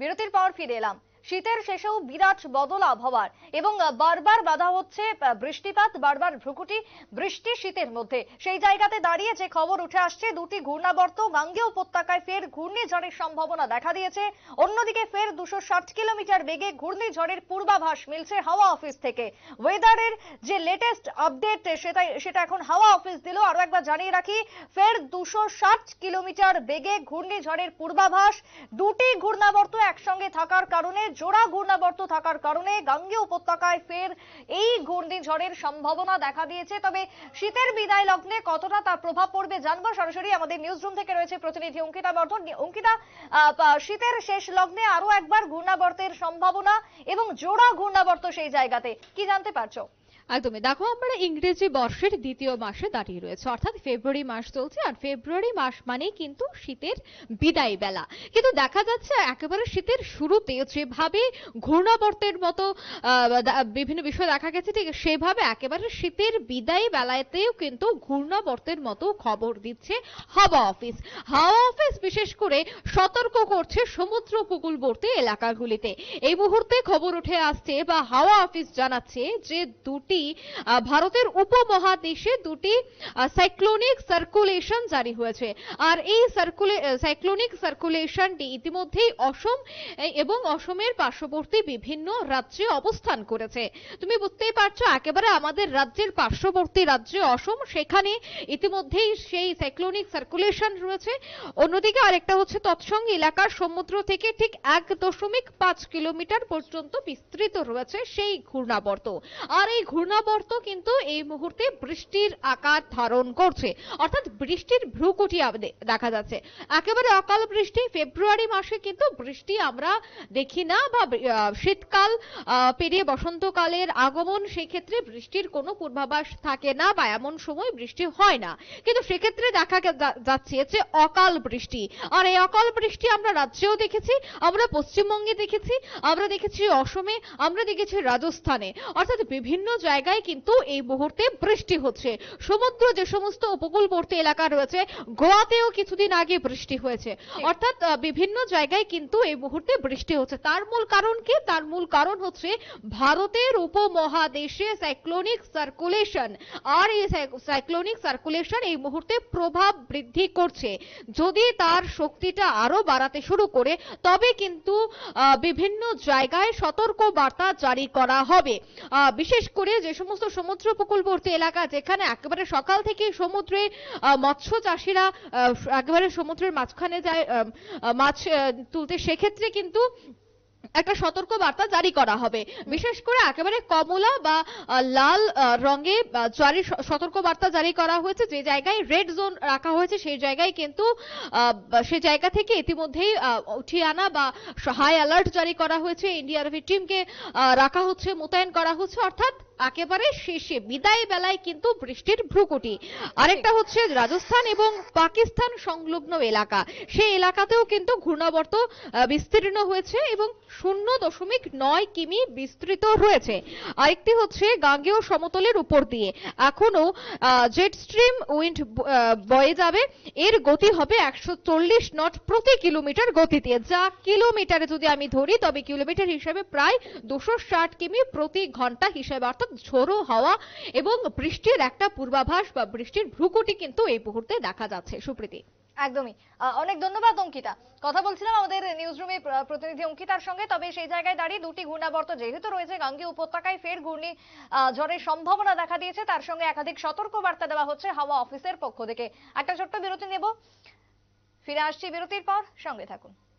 বিরতির পর ফিরে এলাম শীতের শেষেও বিরাট বদল আবহাওয়ার এবং বারবার বাধা হচ্ছে বৃষ্টিপাত বারবার ভ্রুকুটি বৃষ্টি শীতের মধ্যে সেই জায়গাতে দাঁড়িয়ে যে খবর উঠে আসছে দুটি ঘূর্ণাবর্ত গাঙ্গে উপত্যকায় ফের ঘূর্ণিঝড়ের সম্ভাবনা দেখা দিয়েছে অন্যদিকে ফের দুশো কিলোমিটার বেগে ঘূর্ণিঝড়ের পূর্বাভাস মিলছে হাওয়া অফিস থেকে ওয়েদারের যে লেটেস্ট আপডেট সেটাই সেটা এখন হাওয়া অফিস দিল আরো একবার জানিয়ে রাখি ফের দুশো কিলোমিটার বেগে ঘূর্ণিঝড়ের পূর্বাভাস দুটি ঘূর্ণাবর্ত একসঙ্গে থাকার কারণে জোড়া ঘূর্ণাবর্ত থাকার কারণে গাঙ্গেয় উপত্যকায় ফের এই ঘূর্ণিঝড়ের সম্ভাবনা দেখা দিয়েছে তবে শীতের বিদায় লগ্নে কতটা তার প্রভাব পড়বে জানবো সরাসরি আমাদের নিউজ রুম থেকে রয়েছে প্রতিনিধি অঙ্কিতা বর্ধন অঙ্কিতা শীতের শেষ লগ্নে আরো একবার ঘূর্ণাবর্তের সম্ভাবনা এবং জোড়া ঘূর্ণাবর্ত সেই জায়গাতে কি জানতে পারছো একদমই দেখো আমরা ইংরেজি বর্ষের দ্বিতীয় মাসে দাঁড়িয়ে রয়েছে অর্থাৎ ফেব্রুয়ারি মাস চলছে আর ফেব্রুয়ারি মাস মানে কিন্তু শীতের বিদায় বেলা কিন্তু দেখা যাচ্ছে একেবারে শীতের শুরুতে যেভাবে ঘূর্ণাবর্তের মতো বিভিন্ন বিষয় দেখা গেছে ঠিক সেভাবে একেবারে শীতের বিদায় বেলাতেও কিন্তু ঘূর্ণাবর্তের মতো খবর দিচ্ছে হাওয়া অফিস হাওয়া অফিস বিশেষ করে সতর্ক করছে সমুদ্র উপকূলবর্তী এলাকাগুলিতে এই মুহূর্তে খবর উঠে আসছে বা হাওয়া অফিস জানাচ্ছে যে দুটি ভারতের উপমহাদেশে দুটি সাইক্লোনিক সার্কুলেশন জারি হয়েছে আর এই সার্কুলে সাইক্লোনিক সার্কুলেশনটি ইতিমধ্যেই অসম এবং অসমের পার্শ্ববর্তী বিভিন্ন রাজ্যে অবস্থান করেছে তুমি বুঝতেই পারছো একেবারে আমাদের রাজ্যের পার্শ্ববর্তী রাজ্যে অসম সেখানে ইতিমধ্যেই সেই সাইক্লোনিক সার্কুলেশন রয়েছে অন্যদিকে আরেকটা হচ্ছে তৎসঙ্গে এলাকার সমুদ্র থেকে ঠিক এক দশমিক পাঁচ কিলোমিটার পর্যন্ত বিস্তৃত রয়েছে সেই ঘূর্ণাবর্ত আর এই ঘূর্ণাবর্ত কিন্তু এই মুহূর্তে বৃষ্টির আকার ধারণ করছে অর্থাৎ বৃষ্টির ভ্রুকুটি দেখা যাচ্ছে একেবারে অকাল বৃষ্টি ফেব্রুয়ারি মাসে কিন্তু বৃষ্টি আমরা দেখি না বা শীতকাল পেরিয়ে বসন্তকালের আগমন সেক্ষেত্রে বৃষ্টির কোনো পূর্বাভাস থাকে না বা এমন সময় বৃষ্টি হয় না কিন্তু সেক্ষেত্রে দেখা যাচ্ছে যে অকাল বৃষ্টি আর এই অকাল বৃষ্টি আমরা রাজ্যেও দেখেছি আমরা পশ্চিমবঙ্গে দেখেছি আমরা দেখেছি অসমে আমরা দেখেছি রাজস্থানে অর্থাৎ বিভিন্ন জায়গায় কিন্তু এই মুহূর্তে বৃষ্টি হচ্ছে সমুদ্র যে সমস্ত উপকূলবর্তী এলাকা রয়েছে গোয়াতেও কিছুদিন আগে বৃষ্টি হয়েছে অর্থাৎ বিভিন্ন জায়গায় কিন্তু এই মুহূর্তে বৃষ্টি হচ্ছে তার মূল কারণ কি তার মূল কারণ হচ্ছে ভারতের উপমহাদেশে সাইক্লোনিক সার্কুলেশন আর এই সাইক্লোনিক সার্কুলেশন এই মুহূর্তে প্রভাব বৃদ্ধি করছে যদি তার শক্তিটা আরো বাড়াতে শুরু করে তবে কিন্তু বিভিন্ন জায়গায় সতর্ক বার্তা জারি করা হবে বিশেষ করে যে সমস্ত সমুদ্র উপকূলবর্তী এলাকা যেখানে একেবারে সকাল থেকে সমুদ্রে মৎস্য চাষিরা একেবারে সমুদ্রের মাঝখানে যায় মাছ তুলতে সেক্ষেত্রে কিন্তু একটা সতর্ক বার্তা জারি করা হবে বিশেষ করে একেবারে কমলা বা লাল রঙে জারি সতর্ক বার্তা জারি করা হয়েছে যে জায়গায় রেড জোন রাখা হয়েছে সেই জায়গায় কিন্তু সে জায়গা থেকে ইতিমধ্যেই উঠিয়ে আনা বা হাই অ্যালার্ট জারি করা হয়েছে এনডিআরএফ এর টিমকে রাখা হচ্ছে মোতায়েন করা হচ্ছে অর্থাৎ একেবারে শেষে বিদায় বেলায় কিন্তু বৃষ্টির ভ্রুকুটি আরেকটা হচ্ছে রাজস্থান এবং পাকিস্তান সংলগ্ন এলাকা সেই এলাকাতেও কিন্তু ঘূর্ণাবর্ত বিস্তীর্ণ হয়েছে এবং শূন্য দশমিক নয় কিমি বিস্তৃত হয়েছে আরেকটি হচ্ছে গাঙ্গেয় সমতলের উপর দিয়ে এখনো জেট স্ট্রিম উইন্ড বয়ে যাবে এর গতি হবে একশো চল্লিশ নট প্রতি কিলোমিটার গতিতে যা কিলোমিটারে যদি আমি ধরি তবে কিলোমিটার হিসাবে প্রায় দুশো ষাট কিমি প্রতি ঘন্টা হিসেবে অর্থাৎ ঝোড়ো হওয়া এবং বৃষ্টির একটা পূর্বাভাস বা বৃষ্টির ভ্রুকুটি কিন্তু এই মুহূর্তে দেখা যাচ্ছে সুপ্রীতি একদমই অনেক ধন্যবাদ অঙ্কিতা কথা বলছিলাম আমাদের নিউজরুমে প্রতিনিধি অঙ্কিতার সঙ্গে তবে সেই জায়গায় দাঁড়িয়ে দুটি ঘূর্ণাবর্ত যেহেতু রয়েছে গাঙ্গীয় উপত্যকায় ফের ঘূর্ণি ঝড়ের সম্ভাবনা দেখা দিয়েছে তার সঙ্গে একাধিক সতর্ক বার্তা দেওয়া হচ্ছে হাওয়া অফিসের পক্ষ থেকে একটা ছোট্ট বিরতি নেব ফিরে আসছি বিরতির পর সঙ্গে থাকুন